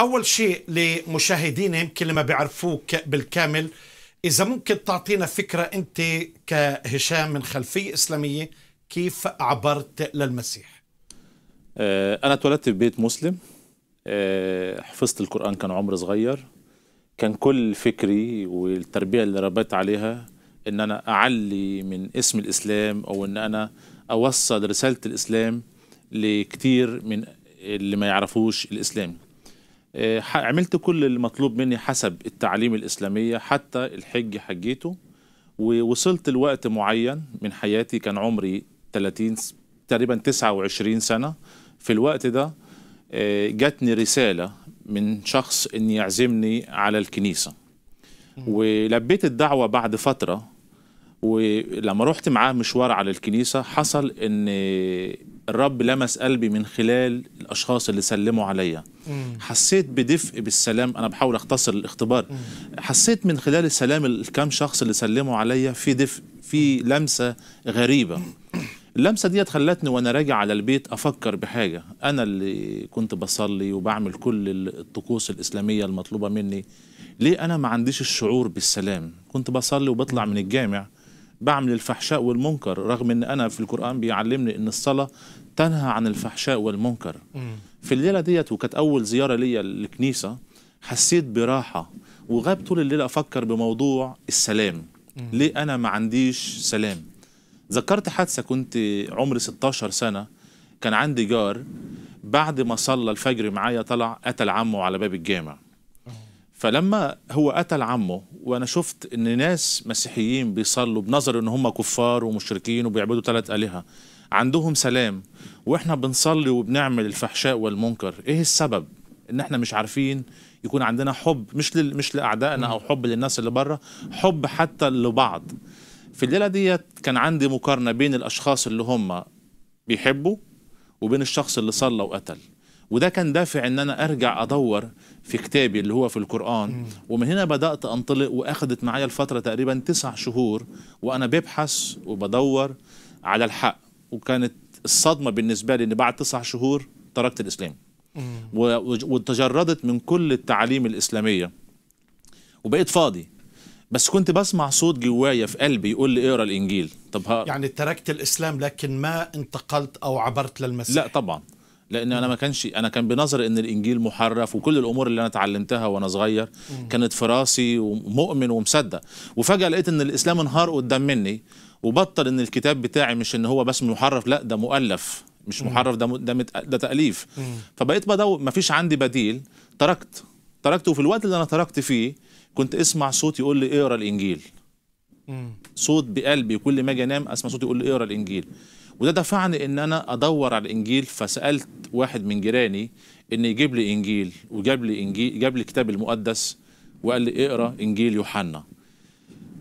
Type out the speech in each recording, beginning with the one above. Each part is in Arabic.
أول شيء لمشاهدينا يمكن اللي ما بيعرفوك بالكامل إذا ممكن تعطينا فكرة أنت كهشام من خلفية إسلامية كيف عبرت للمسيح؟ آه، أنا اتولدت في بيت مسلم آه، حفظت القرآن كان عمري صغير كان كل فكري والتربية اللي ربيت عليها إن أنا أعلي من اسم الإسلام أو إن أنا أوصل رسالة الإسلام لكتير من اللي ما يعرفوش الإسلام آه، عملت كل المطلوب مني حسب التعليم الإسلامية حتى الحج حجيته ووصلت لوقت معين من حياتي كان عمري 30 تقريبا 29 سنة في الوقت ده آه، جاتني رسالة من شخص أن يعزمني على الكنيسة ولبيت الدعوة بعد فترة ولما رحت معاه مشوار على الكنيسة حصل ان الرب لمس قلبي من خلال الاشخاص اللي سلموا عليا حسيت بدفء بالسلام انا بحاول اختصر الاختبار مم. حسيت من خلال السلام الكام شخص اللي سلموا عليا في دفء في لمسة غريبة اللمسة ديت خلتني وانا راجع على البيت افكر بحاجة انا اللي كنت بصلي وبعمل كل الطقوس الاسلامية المطلوبة مني ليه انا ما عنديش الشعور بالسلام كنت بصلي وبطلع من الجامع بعمل الفحشاء والمنكر رغم ان انا في القران بيعلمني ان الصلاه تنهى عن الفحشاء والمنكر في الليله ديت وكانت اول زياره ليا للكنيسه حسيت براحه وغاب طول الليل افكر بموضوع السلام ليه انا ما عنديش سلام ذكرت حادثه كنت عمري 16 سنه كان عندي جار بعد ما صلى الفجر معايا طلع قتل عمه على باب الجامع فلما هو قتل عمه وانا شفت ان ناس مسيحيين بيصلوا بنظر ان هم كفار ومشركين وبيعبدوا ثلاث الهه عندهم سلام واحنا بنصلي وبنعمل الفحشاء والمنكر ايه السبب ان احنا مش عارفين يكون عندنا حب مش لل... مش لاعدائنا او حب للناس اللي بره حب حتى لبعض في الليله ديت كان عندي مقارنه بين الاشخاص اللي هم بيحبوا وبين الشخص اللي صلى وقتل وده كان دافع ان انا ارجع ادور في كتابي اللي هو في القران ومن هنا بدات انطلق واخدت معايا الفتره تقريبا تسع شهور وانا ببحث وبدور على الحق وكانت الصدمه بالنسبه لي ان بعد تسع شهور تركت الاسلام وتجردت من كل التعاليم الاسلاميه وبقيت فاضي بس كنت بسمع صوت جوايا في قلبي يقول لي اقرا الانجيل طب ها يعني تركت الاسلام لكن ما انتقلت او عبرت للمسيح لا طبعا لان انا ما كانش انا كان بنظر ان الانجيل محرف وكل الامور اللي انا اتعلمتها وانا صغير كانت في راسي ومؤمن ومصدق وفجاه لقيت ان الاسلام انهار قدام مني وبطل ان الكتاب بتاعي مش ان هو بس محرف لا ده مؤلف مش محرف ده ده, ده تاليف فبقيت بدور مفيش عندي بديل تركت تركت وفي الوقت اللي انا تركت فيه كنت اسمع صوت يقول لي اقرا الانجيل صوت بقلبي كل ما اجي انام اسمع صوتي يقول لي اقرا الانجيل وده دفعني ان انا ادور على الانجيل فسالت واحد من جيراني ان يجيب لي انجيل وجاب لي انجيل جاب لي الكتاب المقدس وقال لي اقرا انجيل يوحنا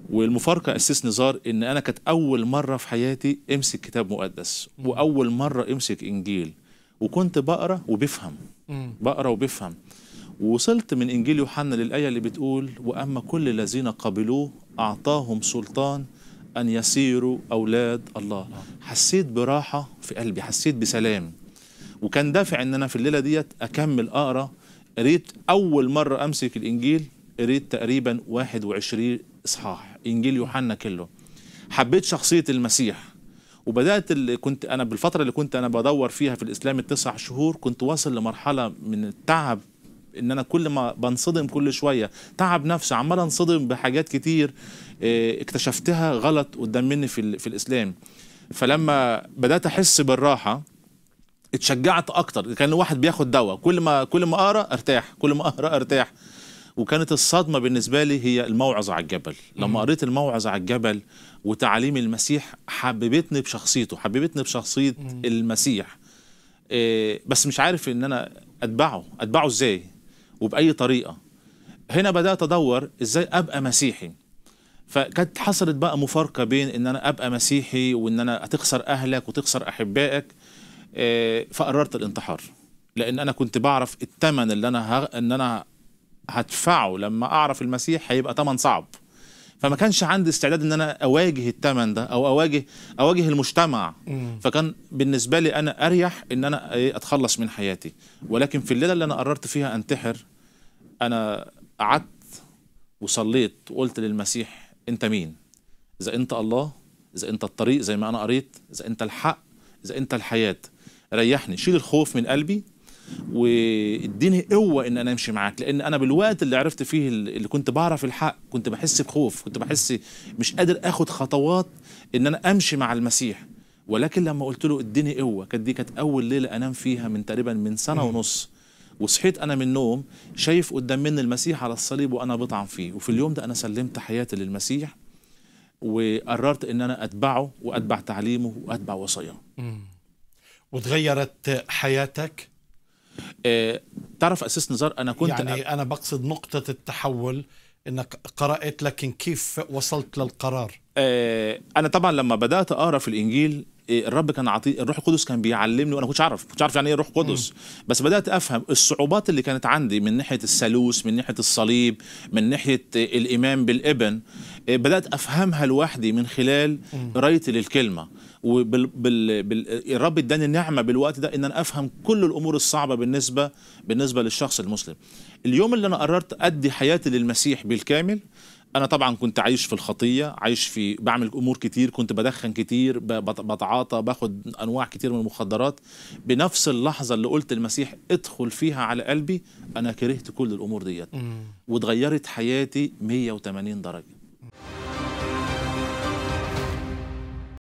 والمفارقه اسس نزار ان انا كانت اول مره في حياتي امسك كتاب مقدس واول مره امسك انجيل وكنت بقرا وبفهم بقرا وبفهم ووصلت من إنجيل يوحنا للآية اللي بتقول وأما كل الذين قبلوه أعطاهم سلطان أن يسيروا أولاد الله حسيت براحة في قلبي حسيت بسلام وكان دافع أن أنا في الليلة ديت أكمل أقرأ قريت أول مرة أمسك الإنجيل قريت تقريبا 21 إصحاح إنجيل يوحنا كله حبيت شخصية المسيح وبدات اللي كنت انا بالفتره اللي كنت انا بدور فيها في الاسلام التسع شهور كنت واصل لمرحله من التعب ان انا كل ما بنصدم كل شويه تعب نفسي عمال انصدم بحاجات كتير آه، اكتشفتها غلط قدام مني في, في الاسلام فلما بدات احس بالراحه اتشجعت اكتر كان الواحد بياخد دواء كل ما كل ما اقرا ارتاح كل ما اقرا ارتاح وكانت الصدمه بالنسبه لي هي الموعظه على الجبل لما قريت الموعظه على الجبل وتعاليم المسيح حببتني بشخصيته حببتني بشخصيه المسيح آه، بس مش عارف ان انا اتبعه اتبعه ازاي وبأي طريقة هنا بدأت أدور إزاي أبقى مسيحي فكانت حصلت بقى مفارقة بين إن أنا أبقى مسيحي وإن أنا هتخسر أهلك وتخسر أحبائك آه، فقررت الانتحار لأن أنا كنت بعرف الثمن اللي أنا هغ... إن أنا هدفعه لما أعرف المسيح هيبقى ثمن صعب فما كانش عندي استعداد ان انا اواجه الثمن ده او اواجه اواجه المجتمع مم. فكان بالنسبه لي انا اريح ان انا إيه، اتخلص من حياتي ولكن في الليله اللي انا قررت فيها انتحر انا قعدت وصليت وقلت للمسيح انت مين اذا انت الله اذا انت الطريق زي ما انا قريت اذا انت الحق اذا انت الحياه ريحني شيل الخوف من قلبي واديني قوه ان انا امشي معاك لان انا بالوقت اللي عرفت فيه اللي كنت بعرف الحق كنت بحس بخوف كنت بحس مش قادر اخد خطوات ان انا امشي مع المسيح ولكن لما قلت له اديني قوه كانت دي كانت اول ليله انام فيها من تقريبا من سنه ونص وصحيت انا من النوم شايف قدام مني المسيح على الصليب وانا بطعن فيه وفي اليوم ده انا سلمت حياتي للمسيح وقررت ان انا اتبعه واتبع تعليمه واتبع وصاياه وتغيرت حياتك آه، تعرف أساس نزار أنا كنت يعني أنا بقصد نقطة التحول انك قرات لكن كيف وصلت للقرار؟ آه، انا طبعا لما بدات اقرا في الانجيل إيه، الرب كان عطي الروح القدس كان بيعلمني وانا كنتش اعرف كنتش اعرف يعني ايه روح قدس بس بدات افهم الصعوبات اللي كانت عندي من ناحيه الثالوث من ناحيه الصليب من ناحيه الايمان بالابن إيه، بدات افهمها لوحدي من خلال قرايتي للكلمه الرب اداني نعمه بالوقت ده ان انا افهم كل الامور الصعبه بالنسبه بالنسبه للشخص المسلم اليوم اللي انا قررت ادي حياتي للمسيح بالكامل انا طبعا كنت عايش في الخطيه عايش في بعمل امور كتير كنت بدخن كتير بتعاطى باخد انواع كتير من المخدرات بنفس اللحظه اللي قلت المسيح ادخل فيها على قلبي انا كرهت كل الامور ديت واتغيرت حياتي 180 درجه